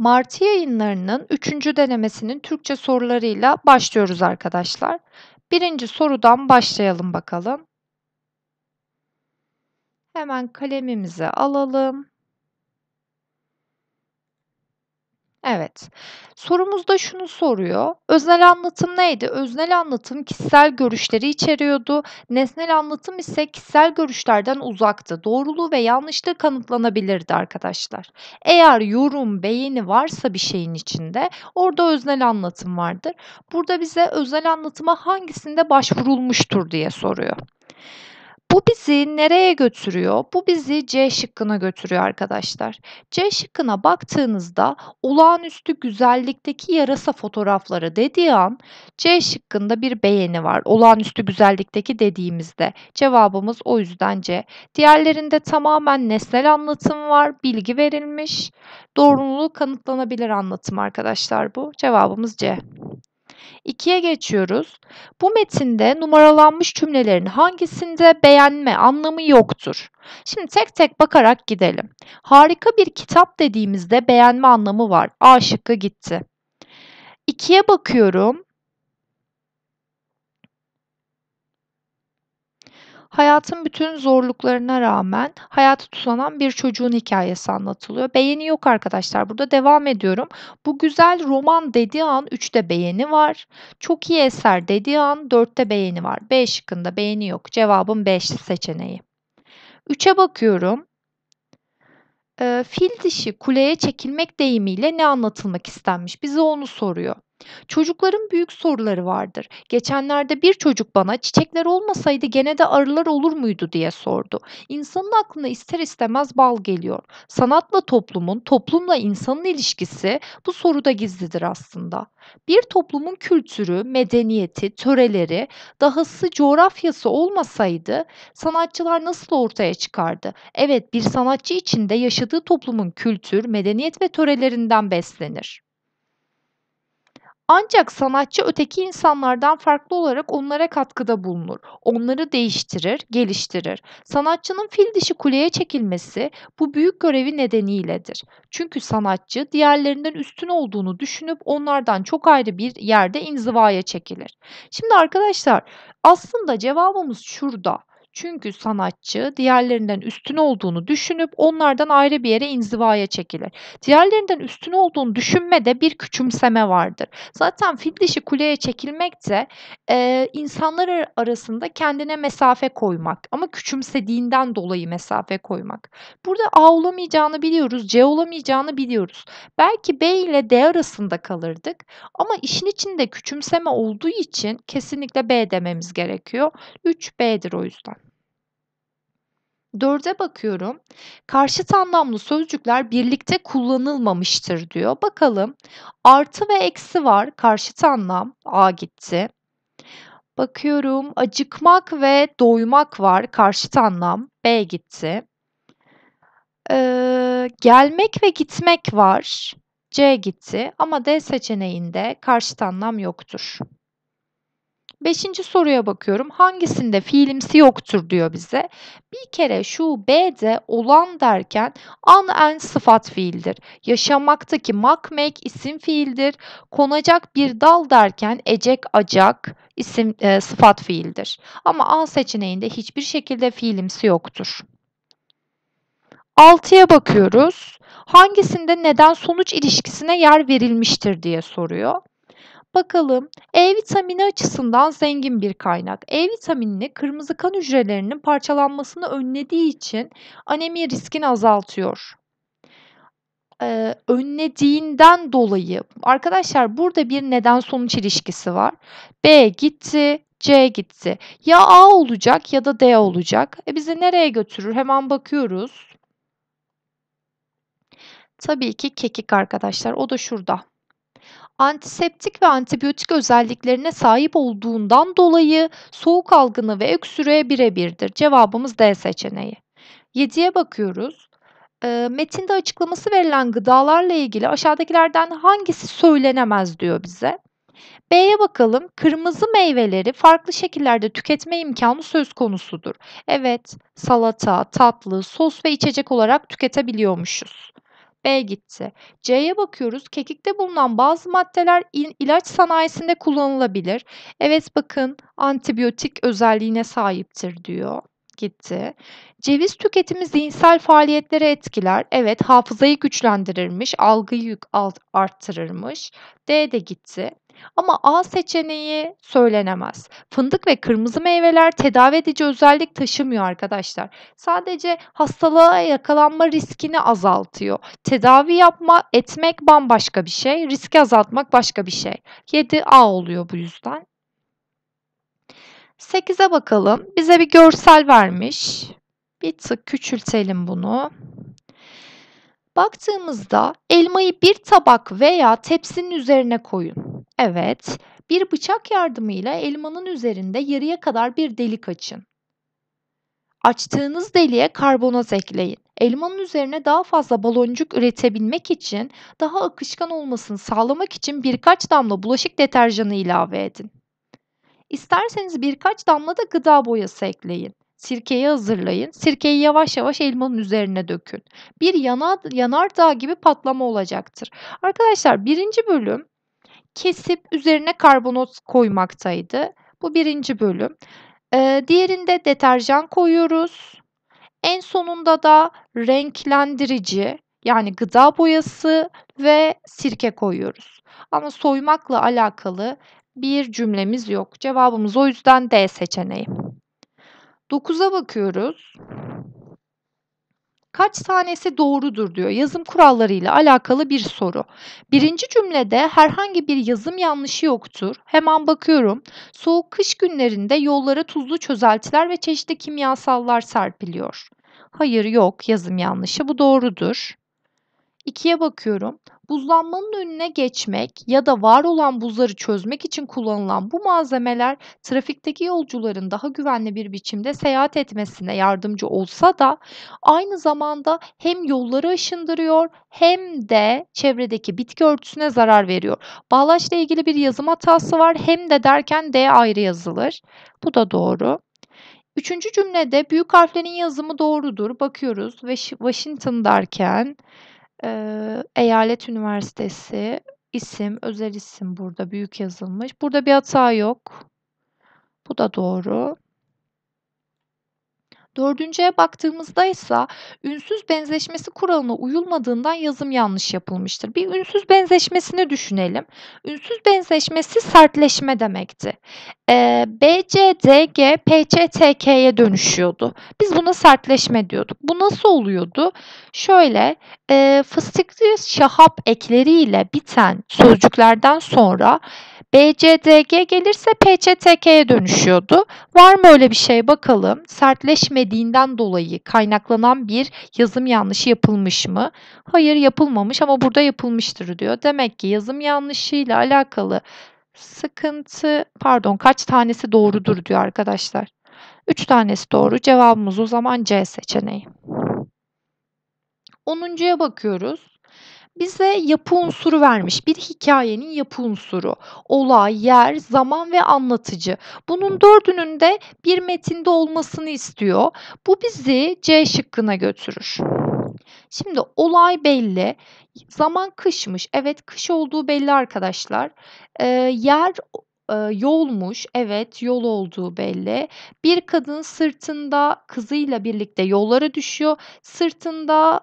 Martı yayınlarının 3. denemesinin Türkçe sorularıyla başlıyoruz arkadaşlar. Birinci sorudan başlayalım bakalım. Hemen kalemimizi alalım. Evet. Sorumuzda şunu soruyor. Öznel anlatım neydi? Öznel anlatım kişisel görüşleri içeriyordu. Nesnel anlatım ise kişisel görüşlerden uzaktı. Doğruluğu ve yanlışlığı kanıtlanabilirdi arkadaşlar. Eğer yorum, beğeni varsa bir şeyin içinde orada öznel anlatım vardır. Burada bize öznel anlatıma hangisinde başvurulmuştur diye soruyor. Bu bizi nereye götürüyor? Bu bizi C şıkkına götürüyor arkadaşlar. C şıkkına baktığınızda olağanüstü güzellikteki yarasa fotoğrafları dediği an C şıkkında bir beğeni var. Olağanüstü güzellikteki dediğimizde cevabımız o yüzden C. Diğerlerinde tamamen nesnel anlatım var, bilgi verilmiş. Doğruluğu kanıtlanabilir anlatım arkadaşlar bu. Cevabımız C. 2'ye geçiyoruz. Bu metinde numaralanmış cümlelerin hangisinde beğenme anlamı yoktur? Şimdi tek tek bakarak gidelim. Harika bir kitap dediğimizde beğenme anlamı var. A şıkkı gitti. 2'ye bakıyorum. Hayatın bütün zorluklarına rağmen hayatı tutunan bir çocuğun hikayesi anlatılıyor. Beğeni yok arkadaşlar. Burada devam ediyorum. Bu güzel roman dediği an 3'te beğeni var. Çok iyi eser dediği an 4'te beğeni var. B şıkkında beğeni yok. Cevabım 5 seçeneği. 3'e bakıyorum e, fil dişi kuleye çekilmek deyimiyle ne anlatılmak istenmiş? Bize onu soruyor. Çocukların büyük soruları vardır. Geçenlerde bir çocuk bana çiçekler olmasaydı gene de arılar olur muydu diye sordu. İnsanın aklına ister istemez bal geliyor. Sanatla toplumun, toplumla insanın ilişkisi bu soruda gizlidir aslında. Bir toplumun kültürü, medeniyeti, töreleri, dahası coğrafyası olmasaydı sanatçılar nasıl ortaya çıkardı? Evet, bir sanatçı içinde yaşadığı toplumun kültür, medeniyet ve törelerinden beslenir. Ancak sanatçı öteki insanlardan farklı olarak onlara katkıda bulunur. Onları değiştirir, geliştirir. Sanatçının fil dişi kuleye çekilmesi bu büyük görevi nedeniyledir. Çünkü sanatçı diğerlerinden üstün olduğunu düşünüp onlardan çok ayrı bir yerde inzivaya çekilir. Şimdi arkadaşlar aslında cevabımız şurada. Çünkü sanatçı diğerlerinden üstün olduğunu düşünüp onlardan ayrı bir yere inzivaya çekilir. Diğerlerinden üstün olduğunu düşünmede bir küçümseme vardır. Zaten fil dişi kuleye çekilmek de e, insanlar arasında kendine mesafe koymak ama küçümsediğinden dolayı mesafe koymak. Burada A olamayacağını biliyoruz, C olamayacağını biliyoruz. Belki B ile D arasında kalırdık ama işin içinde küçümseme olduğu için kesinlikle B dememiz gerekiyor. 3B'dir o yüzden. Dörde bakıyorum. Karşıt anlamlı sözcükler birlikte kullanılmamıştır diyor. Bakalım artı ve eksi var. Karşıt anlam a gitti. Bakıyorum acıkmak ve doymak var. Karşıt anlam b gitti. Ee, gelmek ve gitmek var. C gitti ama D seçeneğinde karşıt anlam yoktur. Beşinci soruya bakıyorum. Hangisinde fiilimsi yoktur diyor bize. Bir kere şu B'de olan derken an en sıfat fiildir. Yaşamaktaki mak mek isim fiildir. Konacak bir dal derken ecek acak isim e, sıfat fiildir. Ama an seçeneğinde hiçbir şekilde fiilimsi yoktur. Altıya bakıyoruz. Hangisinde neden sonuç ilişkisine yer verilmiştir diye soruyor. Bakalım. E vitamini açısından zengin bir kaynak. E vitaminini kırmızı kan hücrelerinin parçalanmasını önlediği için anemi riskini azaltıyor. Ee, önlediğinden dolayı arkadaşlar burada bir neden sonuç ilişkisi var. B gitti, C gitti. Ya A olacak ya da D olacak. E bizi nereye götürür? Hemen bakıyoruz. Tabii ki kekik arkadaşlar. O da şurada antiseptik ve antibiyotik özelliklerine sahip olduğundan dolayı soğuk algını ve öksürüğe birebirdir. Cevabımız D seçeneği. 7'ye bakıyoruz. Ee, metinde açıklaması verilen gıdalarla ilgili aşağıdakilerden hangisi söylenemez diyor bize. B'ye bakalım. Kırmızı meyveleri farklı şekillerde tüketme imkanı söz konusudur. Evet, salata, tatlı, sos ve içecek olarak tüketebiliyormuşuz. B gitti. C'ye bakıyoruz. Kekikte bulunan bazı maddeler ilaç sanayisinde kullanılabilir. Evet bakın antibiyotik özelliğine sahiptir diyor gitti. Ceviz tüketimi zihinsel faaliyetlere etkiler. Evet hafızayı güçlendirirmiş, algıyı yük arttırırmış. D de gitti. Ama A seçeneği söylenemez. Fındık ve kırmızı meyveler tedavi edici özellik taşımıyor arkadaşlar. Sadece hastalığa yakalanma riskini azaltıyor. Tedavi yapma etmek bambaşka bir şey, riski azaltmak başka bir şey. 7A oluyor bu yüzden. 8'e bakalım. Bize bir görsel vermiş. Bir tık küçültelim bunu. Baktığımızda elmayı bir tabak veya tepsinin üzerine koyun. Evet, bir bıçak yardımıyla elmanın üzerinde yarıya kadar bir delik açın. Açtığınız deliğe karbonat ekleyin. Elmanın üzerine daha fazla baloncuk üretebilmek için, daha akışkan olmasını sağlamak için birkaç damla bulaşık deterjanı ilave edin. İsterseniz birkaç damla da gıda boyası ekleyin. Sirkeyi hazırlayın. Sirkeyi yavaş yavaş elmanın üzerine dökün. Bir yana, yanardağ gibi patlama olacaktır. Arkadaşlar birinci bölüm kesip üzerine karbonat koymaktaydı. Bu birinci bölüm. Ee, diğerinde deterjan koyuyoruz. En sonunda da renklendirici yani gıda boyası ve sirke koyuyoruz. Ama soymakla alakalı bir cümlemiz yok. Cevabımız o yüzden D seçeneği. 9'a bakıyoruz kaç tanesi doğrudur diyor. Yazım kurallarıyla alakalı bir soru. Birinci cümlede herhangi bir yazım yanlışı yoktur. Hemen bakıyorum. Soğuk kış günlerinde yollara tuzlu çözeltiler ve çeşitli kimyasallar serpiliyor. Hayır yok yazım yanlışı bu doğrudur. İkiye bakıyorum. Buzlanmanın önüne geçmek ya da var olan buzları çözmek için kullanılan bu malzemeler trafikteki yolcuların daha güvenli bir biçimde seyahat etmesine yardımcı olsa da aynı zamanda hem yolları aşındırıyor hem de çevredeki bitki örtüsüne zarar veriyor. Bağlaçla ilgili bir yazım hatası var hem de derken D ayrı yazılır. Bu da doğru. Üçüncü cümlede büyük harflerin yazımı doğrudur. Bakıyoruz ve Washington derken e, eyalet üniversitesi isim, özel isim burada büyük yazılmış. Burada bir hata yok. Bu da doğru. Dördüncüye baktığımızda ise ünsüz benzeşmesi kuralına uyulmadığından yazım yanlış yapılmıştır. Bir ünsüz benzeşmesini düşünelim. Ünsüz benzeşmesi sertleşme demekti. E, ee, BC, DG, PC, TK'ye dönüşüyordu. Biz buna sertleşme diyorduk. Bu nasıl oluyordu? Şöyle e, fıstıklı şahap ekleriyle biten sözcüklerden sonra BCDG e gelirse PCTK'ye dönüşüyordu. Var mı öyle bir şey bakalım. Sertleşmediğinden dolayı kaynaklanan bir yazım yanlışı yapılmış mı? Hayır yapılmamış ama burada yapılmıştır diyor. Demek ki yazım yanlışıyla alakalı sıkıntı pardon kaç tanesi doğrudur diyor arkadaşlar. 3 tanesi doğru. Cevabımız o zaman C seçeneği. 10.ya bakıyoruz bize yapı unsuru vermiş. Bir hikayenin yapı unsuru. Olay, yer, zaman ve anlatıcı. Bunun dördünün de bir metinde olmasını istiyor. Bu bizi C şıkkına götürür. Şimdi olay belli. Zaman kışmış. Evet kış olduğu belli arkadaşlar. Ee, yer e, yolmuş. Evet, yol olduğu belli. Bir kadın sırtında kızıyla birlikte yollara düşüyor. Sırtında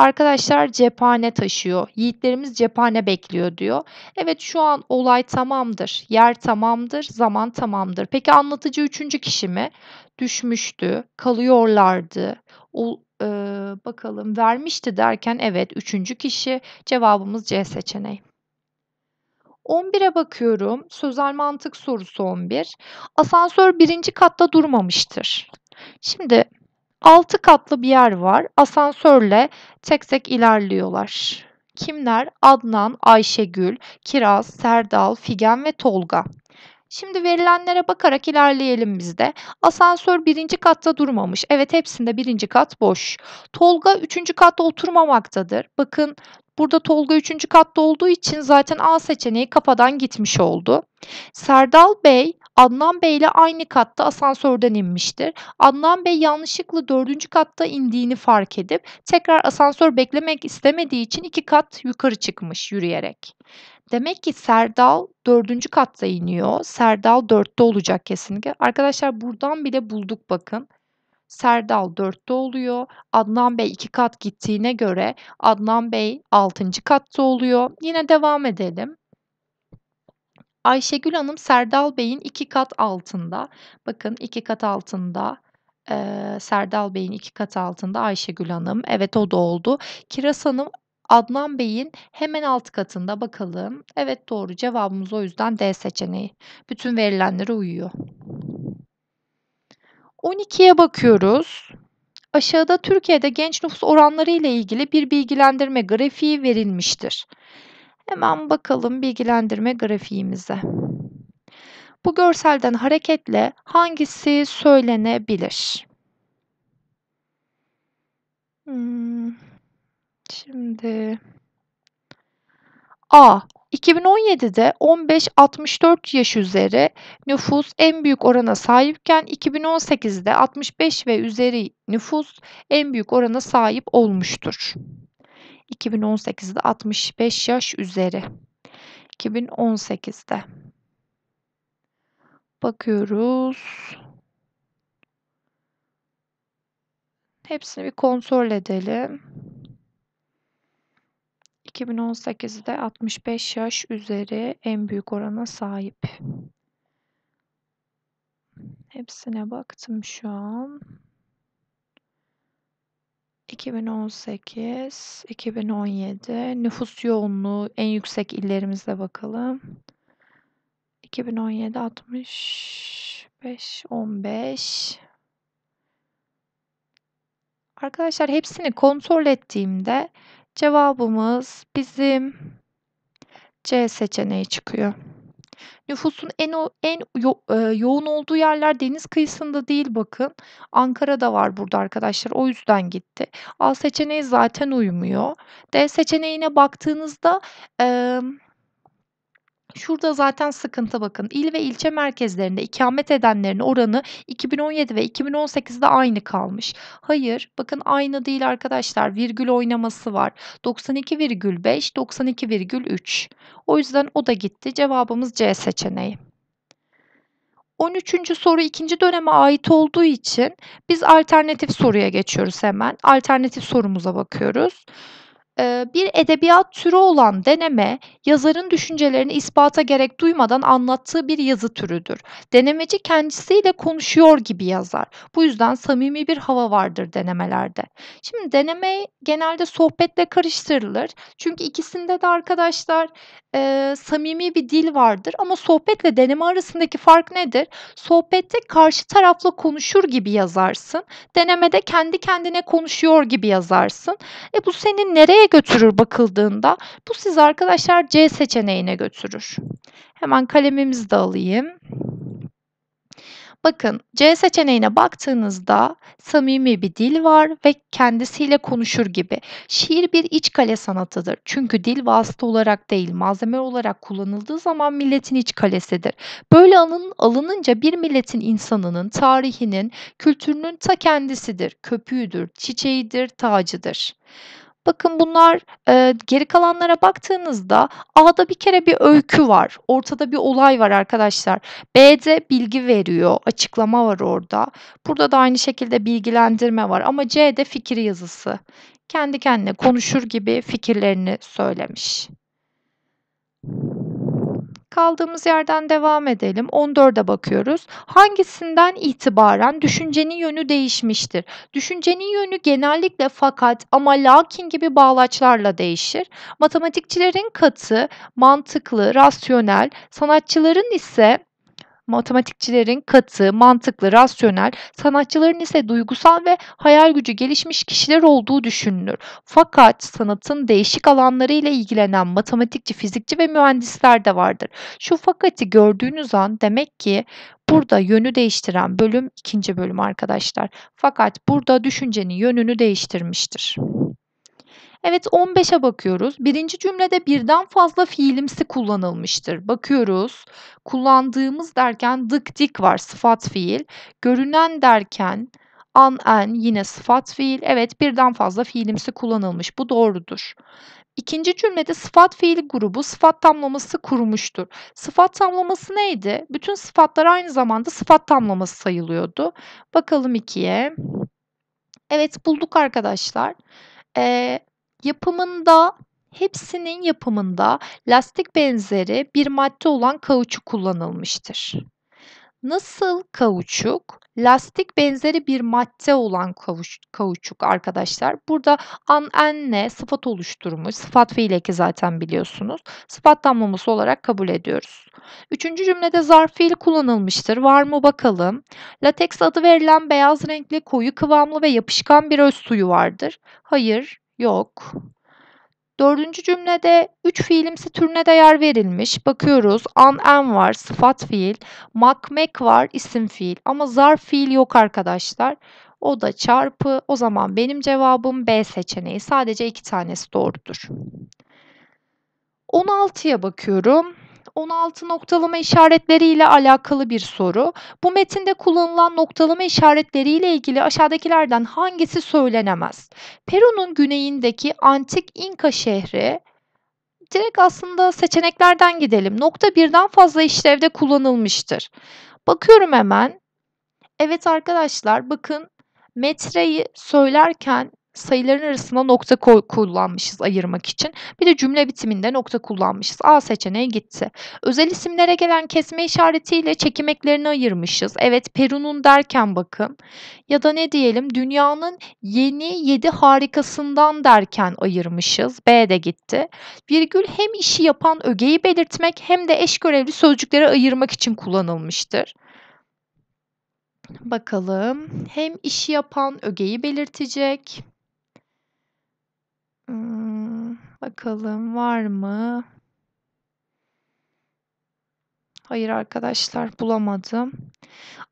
Arkadaşlar cephane taşıyor. Yiğitlerimiz cephane bekliyor diyor. Evet şu an olay tamamdır. Yer tamamdır. Zaman tamamdır. Peki anlatıcı üçüncü kişi mi? Düşmüştü. Kalıyorlardı. O, e, bakalım vermişti derken evet üçüncü kişi. Cevabımız C seçeneği. 11'e bakıyorum. Sözel mantık sorusu 11. Asansör birinci katta durmamıştır. Şimdi 6 katlı bir yer var. Asansörle tek tek ilerliyorlar. Kimler? Adnan, Ayşegül, Kiraz, Serdal, Figen ve Tolga. Şimdi verilenlere bakarak ilerleyelim biz de. Asansör birinci katta durmamış. Evet hepsinde birinci kat boş. Tolga üçüncü katta oturmamaktadır. Bakın burada Tolga üçüncü katta olduğu için zaten A seçeneği kafadan gitmiş oldu. Serdal Bey Adnan Bey ile aynı katta asansörden inmiştir. Adnan Bey yanlışlıkla dördüncü katta indiğini fark edip tekrar asansör beklemek istemediği için iki kat yukarı çıkmış yürüyerek. Demek ki Serdal dördüncü katta iniyor. Serdal dörtte olacak kesinlikle. Arkadaşlar buradan bile bulduk bakın. Serdal dörtte oluyor. Adnan Bey iki kat gittiğine göre Adnan Bey altıncı katta oluyor. Yine devam edelim. Ayşegül Hanım Serdal Bey'in iki kat altında. Bakın iki kat altında. Ee, Serdal Bey'in iki kat altında Ayşegül Hanım. Evet o da oldu. Kiraz Hanım Adnan Bey'in hemen alt katında bakalım. Evet doğru cevabımız o yüzden D seçeneği. Bütün verilenlere uyuyor. 12'ye bakıyoruz. Aşağıda Türkiye'de genç nüfus oranları ile ilgili bir bilgilendirme grafiği verilmiştir. Hemen bakalım bilgilendirme grafiğimize. Bu görselden hareketle hangisi söylenebilir? Hmm, şimdi A. 2017'de 15-64 yaş üzeri nüfus en büyük orana sahipken 2018'de 65 ve üzeri nüfus en büyük orana sahip olmuştur. 2018'de 65 yaş üzeri. 2018'de. Bakıyoruz. Hepsini bir kontrol edelim. 2018'de 65 yaş üzeri en büyük orana sahip. Hepsine baktım şu an. 2018, 2017 nüfus yoğunluğu en yüksek illerimizde bakalım. 2017 65 15 Arkadaşlar hepsini kontrol ettiğimde cevabımız bizim C seçeneği çıkıyor. Nüfusun en o en yo, e, yoğun olduğu yerler deniz kıyısında değil bakın. Ankara'da var burada arkadaşlar. O yüzden gitti. A seçeneği zaten uymuyor. D seçeneğine baktığınızda eee Şurada zaten sıkıntı bakın. İl ve ilçe merkezlerinde ikamet edenlerin oranı 2017 ve 2018'de aynı kalmış. Hayır, bakın aynı değil arkadaşlar. Virgül oynaması var. 92,5, 92,3. O yüzden o da gitti. Cevabımız C seçeneği. 13. soru ikinci döneme ait olduğu için biz alternatif soruya geçiyoruz hemen. Alternatif sorumuza bakıyoruz bir edebiyat türü olan deneme, yazarın düşüncelerini ispata gerek duymadan anlattığı bir yazı türüdür. Denemeci kendisiyle konuşuyor gibi yazar. Bu yüzden samimi bir hava vardır denemelerde. Şimdi deneme genelde sohbetle karıştırılır. Çünkü ikisinde de arkadaşlar e, samimi bir dil vardır ama sohbetle deneme arasındaki fark nedir? Sohbette karşı tarafla konuşur gibi yazarsın. Denemede kendi kendine konuşuyor gibi yazarsın. E bu seni nereye götürür bakıldığında? Bu sizi arkadaşlar C seçeneğine götürür. Hemen kalemimizi de alayım. Bakın C seçeneğine baktığınızda samimi bir dil var ve kendisiyle konuşur gibi. Şiir bir iç kale sanatıdır. Çünkü dil vasıta olarak değil, malzeme olarak kullanıldığı zaman milletin iç kalesidir. Böyle alın, alınınca bir milletin insanının, tarihinin, kültürünün ta kendisidir. Köpüğüdür, çiçeğidir, tacıdır. Bakın bunlar e, geri kalanlara baktığınızda A'da bir kere bir öykü var. Ortada bir olay var arkadaşlar. B'de bilgi veriyor. Açıklama var orada. Burada da aynı şekilde bilgilendirme var. Ama C'de fikir yazısı. Kendi kendine konuşur gibi fikirlerini söylemiş. Kaldığımız yerden devam edelim. 14'e bakıyoruz. Hangisinden itibaren düşüncenin yönü değişmiştir? Düşüncenin yönü genellikle fakat ama lakin gibi bağlaçlarla değişir. Matematikçilerin katı, mantıklı, rasyonel, sanatçıların ise matematikçilerin katı, mantıklı, rasyonel, sanatçıların ise duygusal ve hayal gücü gelişmiş kişiler olduğu düşünülür. Fakat sanatın değişik alanları ile ilgilenen matematikçi, fizikçi ve mühendisler de vardır. Şu fakati gördüğünüz an demek ki burada yönü değiştiren bölüm ikinci bölüm arkadaşlar. Fakat burada düşüncenin yönünü değiştirmiştir. Evet 15'e bakıyoruz. Birinci cümlede birden fazla fiilimsi kullanılmıştır. Bakıyoruz. Kullandığımız derken dık dik var sıfat fiil. Görünen derken an en yine sıfat fiil. Evet birden fazla fiilimsi kullanılmış. Bu doğrudur. İkinci cümlede sıfat fiil grubu sıfat tamlaması kurmuştur. Sıfat tamlaması neydi? Bütün sıfatlar aynı zamanda sıfat tamlaması sayılıyordu. Bakalım ikiye. Evet bulduk arkadaşlar. Ee, Yapımında hepsinin yapımında lastik benzeri bir madde olan kauçuk kullanılmıştır. Nasıl kauçuk? Lastik benzeri bir madde olan kauçuk arkadaşlar. Burada an enne sıfat oluşturmuş. Sıfat fiil eki zaten biliyorsunuz. Sıfat tamlaması olarak kabul ediyoruz. Üçüncü cümlede zarf fiil kullanılmıştır. Var mı bakalım. Lateks adı verilen beyaz renkli koyu kıvamlı ve yapışkan bir öz suyu vardır. Hayır, Yok. Dördüncü cümlede üç fiilimsi türüne de yer verilmiş. Bakıyoruz an en var sıfat fiil, makmek var isim fiil ama zarf fiil yok arkadaşlar. O da çarpı o zaman benim cevabım B seçeneği sadece iki tanesi doğrudur. 16'ya bakıyorum. 16 noktalama işaretleriyle alakalı bir soru. Bu metinde kullanılan noktalama işaretleriyle ilgili aşağıdakilerden hangisi söylenemez? Peru'nun güneyindeki antik İnka şehri direkt aslında seçeneklerden gidelim. Nokta birden fazla işlevde kullanılmıştır. Bakıyorum hemen. Evet arkadaşlar bakın metreyi söylerken sayıların arasında nokta kullanmışız ayırmak için. Bir de cümle bitiminde nokta kullanmışız. A seçeneği gitti. Özel isimlere gelen kesme işaretiyle çekimeklerini ayırmışız. Evet Peru'nun derken bakın. Ya da ne diyelim dünyanın yeni 7 harikasından derken ayırmışız. B de gitti. Virgül hem işi yapan ögeyi belirtmek hem de eş görevli sözcükleri ayırmak için kullanılmıştır. Bakalım. Hem işi yapan ögeyi belirtecek. Bakalım var mı? Hayır arkadaşlar bulamadım.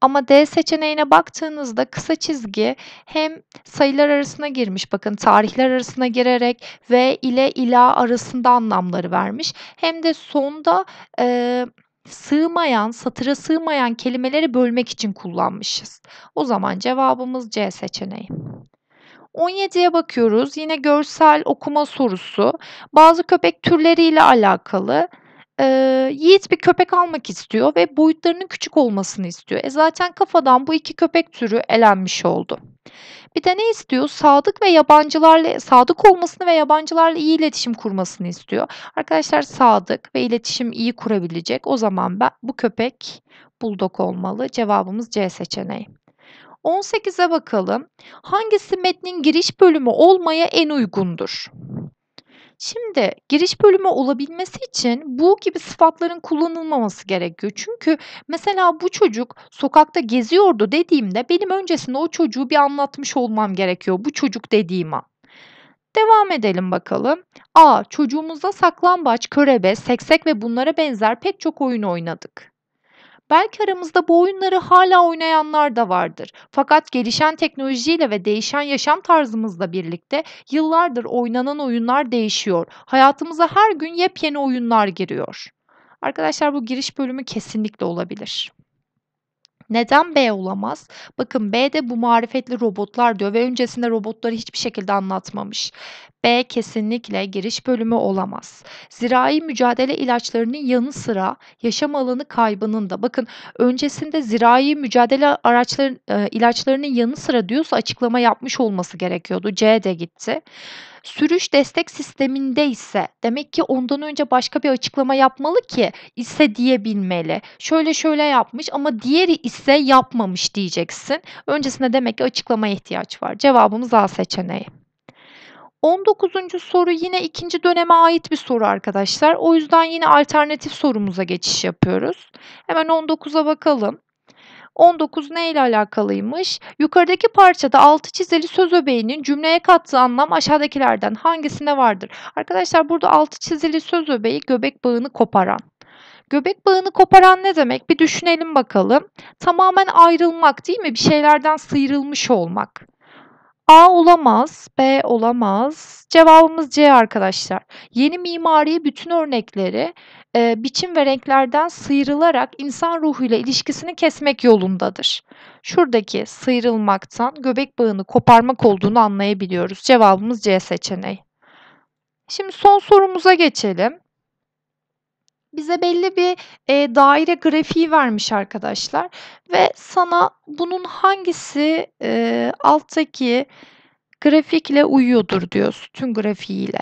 Ama D seçeneğine baktığınızda kısa çizgi hem sayılar arasına girmiş bakın tarihler arasına girerek ve ile ila arasında anlamları vermiş. Hem de sonda e, sığmayan satıra sığmayan kelimeleri bölmek için kullanmışız. O zaman cevabımız C seçeneği. 17'ye bakıyoruz. Yine görsel okuma sorusu. Bazı köpek türleriyle alakalı. Ee, Yiğit bir köpek almak istiyor ve boyutlarının küçük olmasını istiyor. E zaten kafadan bu iki köpek türü elenmiş oldu. Bir de ne istiyor? Sadık ve yabancılarla sadık olmasını ve yabancılarla iyi iletişim kurmasını istiyor. Arkadaşlar sadık ve iletişim iyi kurabilecek. O zaman ben bu köpek buldok olmalı. Cevabımız C seçeneği. 18'e bakalım. Hangisi metnin giriş bölümü olmaya en uygundur? Şimdi giriş bölümü olabilmesi için bu gibi sıfatların kullanılmaması gerekiyor. Çünkü mesela bu çocuk sokakta geziyordu dediğimde benim öncesinde o çocuğu bir anlatmış olmam gerekiyor. Bu çocuk dediğime. Devam edelim bakalım. A. Çocuğumuzda saklambaç, körebe, seksek ve bunlara benzer pek çok oyun oynadık. Belki aramızda bu oyunları hala oynayanlar da vardır. Fakat gelişen teknolojiyle ve değişen yaşam tarzımızla birlikte yıllardır oynanan oyunlar değişiyor. Hayatımıza her gün yepyeni oyunlar giriyor. Arkadaşlar bu giriş bölümü kesinlikle olabilir. Neden B olamaz? Bakın B de bu marifetli robotlar diyor ve öncesinde robotları hiçbir şekilde anlatmamış. B kesinlikle giriş bölümü olamaz. Zirai mücadele ilaçlarının yanı sıra yaşam alanı kaybının da bakın öncesinde zirai mücadele araçların e, ilaçlarının yanı sıra diyorsa açıklama yapmış olması gerekiyordu. C de gitti. Sürüş destek sisteminde ise demek ki ondan önce başka bir açıklama yapmalı ki ise diyebilmeli. Şöyle şöyle yapmış ama diğeri ise yapmamış diyeceksin. Öncesinde demek ki açıklamaya ihtiyaç var. Cevabımız A seçeneği. 19. soru yine ikinci döneme ait bir soru arkadaşlar. O yüzden yine alternatif sorumuza geçiş yapıyoruz. Hemen 19'a bakalım. 19 ne ile alakalıymış? Yukarıdaki parçada altı çizili söz öbeğinin cümleye kattığı anlam aşağıdakilerden hangisinde vardır? Arkadaşlar burada altı çizili söz öbeği göbek bağını koparan. Göbek bağını koparan ne demek? Bir düşünelim bakalım. Tamamen ayrılmak değil mi? Bir şeylerden sıyrılmış olmak. A olamaz, B olamaz. Cevabımız C arkadaşlar. Yeni mimari bütün örnekleri e, biçim ve renklerden sıyrılarak insan ruhuyla ilişkisini kesmek yolundadır. Şuradaki sıyrılmaktan göbek bağını koparmak olduğunu anlayabiliyoruz. Cevabımız C seçeneği. Şimdi son sorumuza geçelim bize belli bir e, daire grafiği vermiş arkadaşlar ve sana bunun hangisi e, alttaki grafikle uyuyordur diyoruz tüm grafiğiyle.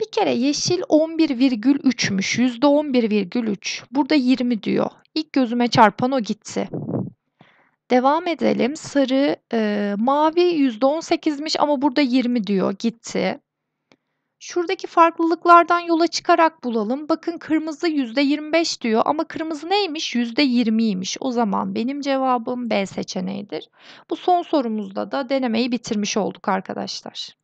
Bir kere yeşil 11,3'müş. %11,3. Burada 20 diyor. İlk gözüme çarpan o gitti. Devam edelim. Sarı, e, mavi %18'miş ama burada 20 diyor. Gitti. Şuradaki farklılıklardan yola çıkarak bulalım. Bakın kırmızı %25 diyor ama kırmızı neymiş? %20'ymiş. O zaman benim cevabım B seçeneğidir. Bu son sorumuzda da denemeyi bitirmiş olduk arkadaşlar.